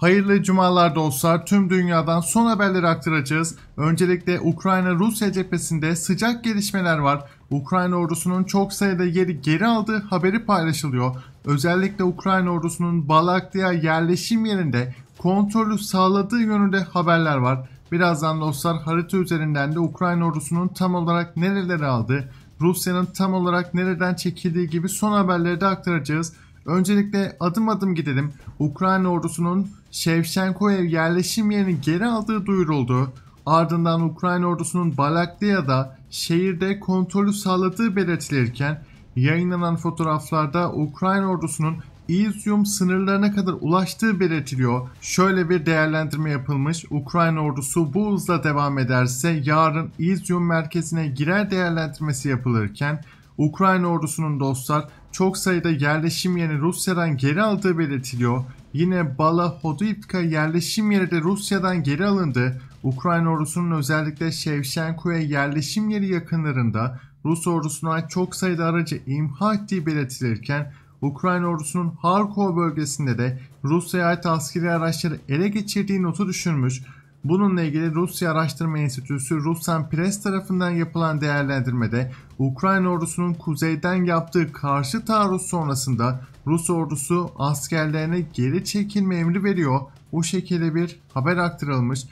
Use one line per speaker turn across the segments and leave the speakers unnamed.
Hayırlı cumalar dostlar. Tüm dünyadan son haberleri aktaracağız. Öncelikle Ukrayna-Rusya cephesinde sıcak gelişmeler var. Ukrayna ordusunun çok sayıda yeri geri aldığı haberi paylaşılıyor. Özellikle Ukrayna ordusunun Balaklia yerleşim yerinde kontrolü sağladığı yönünde haberler var. Birazdan dostlar harita üzerinden de Ukrayna ordusunun tam olarak nereleri aldığı, Rusya'nın tam olarak nereden çekildiği gibi son haberleri de aktaracağız. Öncelikle adım adım gidelim. Ukrayna ordusunun Şevçenkoyev yerleşim yerini geri aldığı duyuruldu. Ardından Ukrayna ordusunun Balakliya'da şehirde kontrolü sağladığı belirtilirken yayınlanan fotoğraflarda Ukrayna ordusunun İzyum sınırlarına kadar ulaştığı belirtiliyor. Şöyle bir değerlendirme yapılmış. Ukrayna ordusu bu hızla devam ederse yarın İzyum merkezine girer değerlendirmesi yapılırken Ukrayna ordusunun dostlar çok sayıda yerleşim yerini Rusya'dan geri aldığı belirtiliyor. Yine Bala Hodivka yerleşim yeri de Rusya'dan geri alındı. Ukrayna ordusunun özellikle Şevşenko'ya yerleşim yeri yakınlarında Rus ordusuna çok sayıda aracı imha ettiği belirtilirken Ukrayna ordusunun Harkov bölgesinde de Rusya'ya ait askeri araçları ele geçirdiği notu düşürmüş. Bununla ilgili Rusya Araştırma Enstitüsü Rusan Press tarafından yapılan değerlendirmede Ukrayna ordusunun kuzeyden yaptığı karşı taarruz sonrasında Rus ordusu askerlerine geri çekilme emri veriyor. O şekilde bir haber aktarılmış.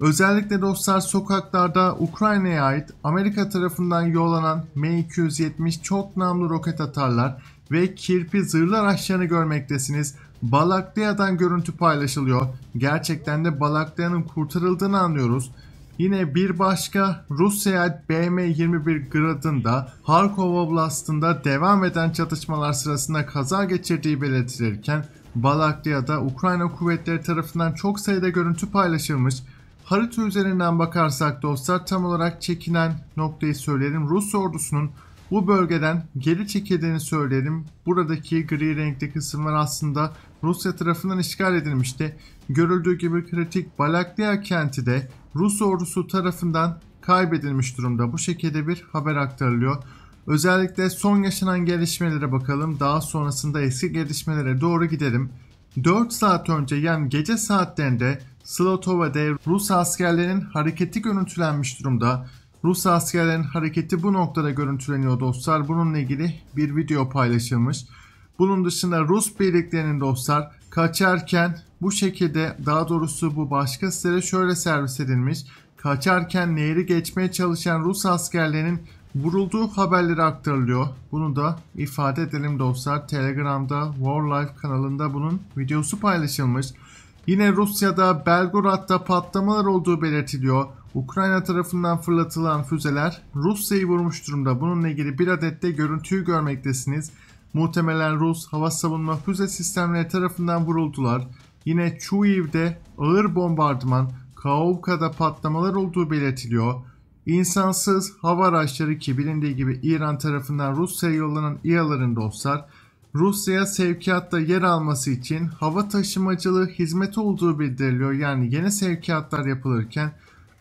Özellikle dostlar sokaklarda Ukrayna'ya ait Amerika tarafından yollanan M270 çok namlu roket atarlar ve kirpi zırhlı araçlarını görmektesiniz. Balakleya'dan görüntü paylaşılıyor. Gerçekten de Balakleya'nın kurtarıldığını anlıyoruz. Yine bir başka Rus seyahat BM-21 Grad'ında Harkov Oblast'ında devam eden çatışmalar sırasında kaza geçirdiği belirtilirken Balakleya'da Ukrayna kuvvetleri tarafından çok sayıda görüntü paylaşılmış. Harita üzerinden bakarsak dostlar tam olarak çekilen noktayı söyleyelim. Rus ordusunun bu bölgeden geri çekildiğini söyleyelim. Buradaki gri renkli kısımlar aslında Rusya tarafından işgal edilmişti. Görüldüğü gibi kritik Balaklia kenti de Rus ordusu tarafından kaybedilmiş durumda. Bu şekilde bir haber aktarılıyor. Özellikle son yaşanan gelişmelere bakalım. Daha sonrasında eski gelişmelere doğru gidelim. 4 saat önce yani gece saatlerinde Slotova'da Rus askerlerinin hareketi görüntülenmiş durumda. Rus askerlerin hareketi bu noktada görüntüleniyor dostlar. Bununla ilgili bir video paylaşılmış. Bunun dışında Rus birliklerinin dostlar kaçarken bu şekilde daha doğrusu bu başka sitelere şöyle servis edilmiş. Kaçarken nehri geçmeye çalışan Rus askerlerinin vurulduğu haberleri aktarılıyor. Bunu da ifade edelim dostlar. Telegram'da Warlife kanalında bunun videosu paylaşılmış. Yine Rusya'da Belgorod'da patlamalar olduğu belirtiliyor. Ukrayna tarafından fırlatılan füzeler Rusya'yı vurmuş durumda. Bununla ilgili bir adet de görüntüyü görmektesiniz. Muhtemelen Rus hava savunma füze sistemleri tarafından vuruldular. Yine Chuiv'de ağır bombardıman, Kaovka'da patlamalar olduğu belirtiliyor. İnsansız hava araçları ki bilindiği gibi İran tarafından Rusya'ya yollanan İHA'ların dostlar, Rusya'ya sevkiyatta yer alması için hava taşımacılığı hizmeti olduğu bildiriliyor. Yani yeni sevkiyatlar yapılırken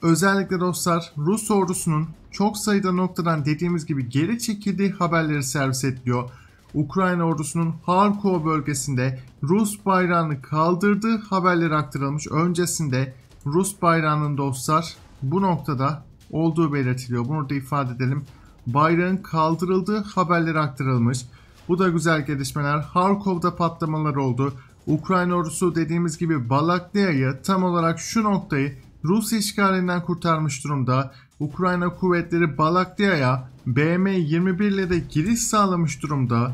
Özellikle dostlar Rus ordusunun çok sayıda noktadan dediğimiz gibi geri çekildiği haberleri servis ediliyor. Ukrayna ordusunun Harkov bölgesinde Rus bayrağını kaldırdığı haberleri aktarılmış. Öncesinde Rus bayrağının dostlar bu noktada olduğu belirtiliyor. Bunu da ifade edelim. Bayrağın kaldırıldığı haberleri aktarılmış. Bu da güzel gelişmeler. Harkov'da patlamalar oldu. Ukrayna ordusu dediğimiz gibi Balakliya'yı tam olarak şu noktayı Rus işgalinden kurtarmış durumda. Ukrayna kuvvetleri Balakliya'ya BM-21 ile de giriş sağlamış durumda.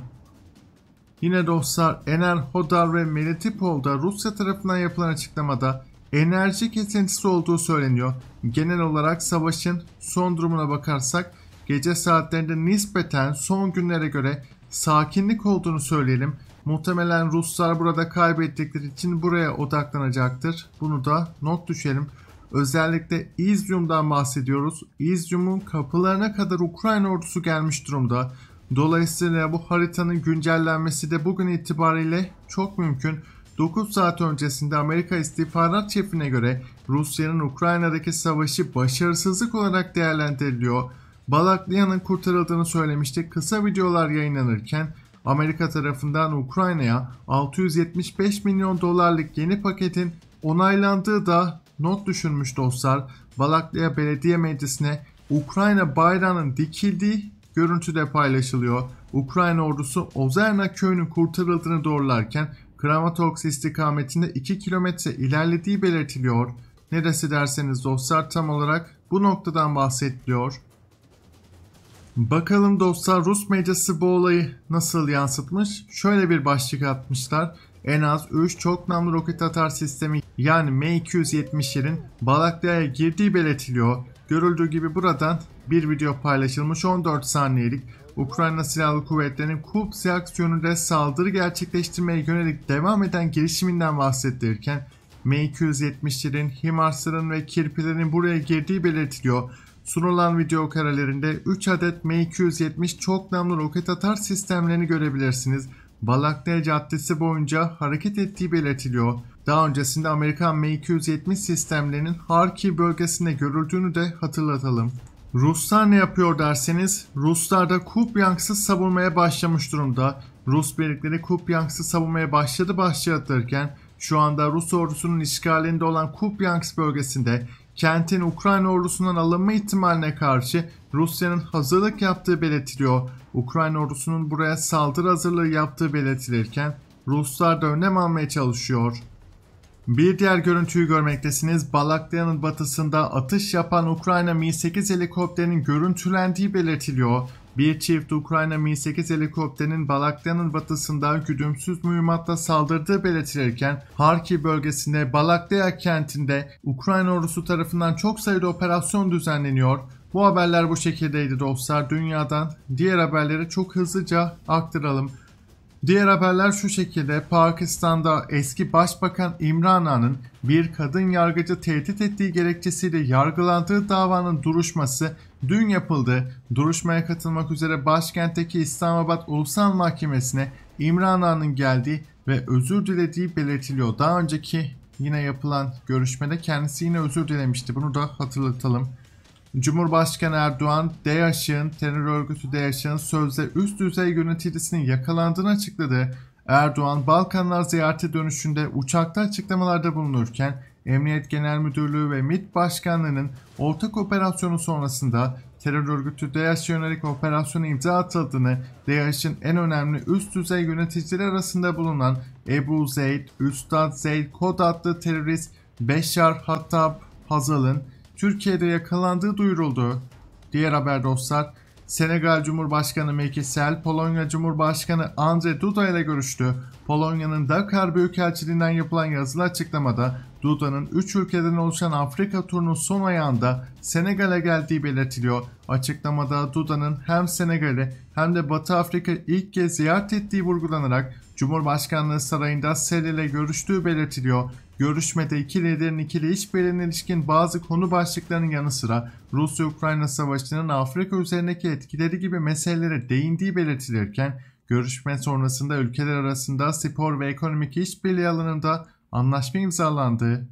Yine dostlar Ener Hodar ve Melitipol Rusya tarafından yapılan açıklamada enerji kesintisi olduğu söyleniyor. Genel olarak savaşın son durumuna bakarsak gece saatlerinde nispeten son günlere göre sakinlik olduğunu söyleyelim. Muhtemelen Ruslar burada kaybettikleri için buraya odaklanacaktır. Bunu da not düşelim. Özellikle İzyum'dan bahsediyoruz. İzyum'un kapılarına kadar Ukrayna ordusu gelmiş durumda. Dolayısıyla bu haritanın güncellenmesi de bugün itibariyle çok mümkün. 9 saat öncesinde Amerika istihbarat şefine göre Rusya'nın Ukrayna'daki savaşı başarısızlık olarak değerlendiriliyor. Balakliya'nın kurtarıldığını söylemişti Kısa videolar yayınlanırken Amerika tarafından Ukrayna'ya 675 milyon dolarlık yeni paketin onaylandığı da not düşürmüş dostlar. Balaklıya Belediye Meclisi'ne Ukrayna bayrağının dikildiği görüntü de paylaşılıyor. Ukrayna ordusu Ozerna köyünün kurtarıldığını doğrularken Kramatorsk istikametinde 2 kilometre ilerlediği belirtiliyor. Neresi derseniz dostlar tam olarak bu noktadan bahsediliyor. Bakalım dostlar Rus medyası bu olayı nasıl yansıtmış? Şöyle bir başlık atmışlar. En az 3 çok namlu roket atar sistemi yani M270'lerin balaklaya girdiği belirtiliyor. Görüldüğü gibi buradan bir video paylaşılmış 14 saniyelik Ukrayna Silahlı Kuvvetleri'nin Kupsi aksiyonunda saldırı gerçekleştirmeye yönelik devam eden girişiminden bahsedilirken M270'lerin, HIMARS'ların ve kirpilerin buraya girdiği belirtiliyor. Sunulan video karelerinde 3 adet M270 çok namlu roket atar sistemlerini görebilirsiniz. Balaklaya Caddesi boyunca hareket ettiği belirtiliyor. Daha öncesinde Amerikan M270 sistemlerinin Harki bölgesinde görüldüğünü de hatırlatalım. Ruslar ne yapıyor derseniz Ruslar da Kupyang'sız savunmaya başlamış durumda. Rus birlikleri Kupyang'sız savunmaya başladı başlatırken şu anda Rus ordusunun işgalinde olan Kupyansk bölgesinde kentin Ukrayna ordusundan alınma ihtimaline karşı Rusya'nın hazırlık yaptığı belirtiliyor. Ukrayna ordusunun buraya saldırı hazırlığı yaptığı belirtilirken Ruslar da önlem almaya çalışıyor. Bir diğer görüntüyü görmektesiniz. Balakliya'nın batısında atış yapan Ukrayna Mi-8 helikopterinin görüntülendiği belirtiliyor. Bir çift Ukrayna Mi-8 helikopterinin Balakliya'nın batısında güdümsüz mühimmatla saldırdığı belirtilirken Harki bölgesinde Balakliya kentinde Ukrayna ordusu tarafından çok sayıda operasyon düzenleniyor. Bu haberler bu şekildeydi dostlar. Dünyadan diğer haberleri çok hızlıca aktaralım. Diğer haberler şu şekilde Pakistan'da eski başbakan İmran Han'ın bir kadın yargıcı tehdit ettiği gerekçesiyle yargılandığı davanın duruşması dün yapıldı. Duruşmaya katılmak üzere başkentteki İslamabad Ulusal Mahkemesi'ne İmran Han'ın geldiği ve özür dilediği belirtiliyor. Daha önceki yine yapılan görüşmede kendisi yine özür dilemişti. Bunu da hatırlatalım. Cumhurbaşkanı Erdoğan, DAEŞ'in, terör örgütü DAEŞ'in sözde üst düzey yöneticisinin yakalandığını açıkladı. Erdoğan, Balkanlar ziyareti dönüşünde uçakta açıklamalarda bulunurken, Emniyet Genel Müdürlüğü ve MİT Başkanlığı'nın ortak operasyonu sonrasında terör örgütü DAEŞ'e yönelik operasyonu imza atıldığını, DAEŞ'in en önemli üst düzey yöneticileri arasında bulunan Ebu Zeyd, Üstad Zeyd Kod adlı terörist Beşar Hattab Hazal'ın Türkiye'de yakalandığı duyuruldu. Diğer haber dostlar, Senegal Cumhurbaşkanı Macky Sall, Polonya Cumhurbaşkanı Andrzej Duda ile görüştü. Polonya'nın Dakar Büyükelçiliğinden yapılan yazılı açıklamada Duda'nın 3 ülkeden oluşan Afrika turunun son ayağında Senegal'e geldiği belirtiliyor. Açıklamada Duda'nın hem Senegal'i hem de Batı Afrika ilk kez ziyaret ettiği vurgulanarak Cumhurbaşkanlığı sarayında Sel ile görüştüğü belirtiliyor. Görüşmede iki liderin ikili işbirliğine ilişkin bazı konu başlıklarının yanı sıra Rusya-Ukrayna savaşının Afrika üzerindeki etkileri gibi meselelere değindiği belirtilirken görüşme sonrasında ülkeler arasında spor ve ekonomik işbirliği alanında anlaşma imzalandığı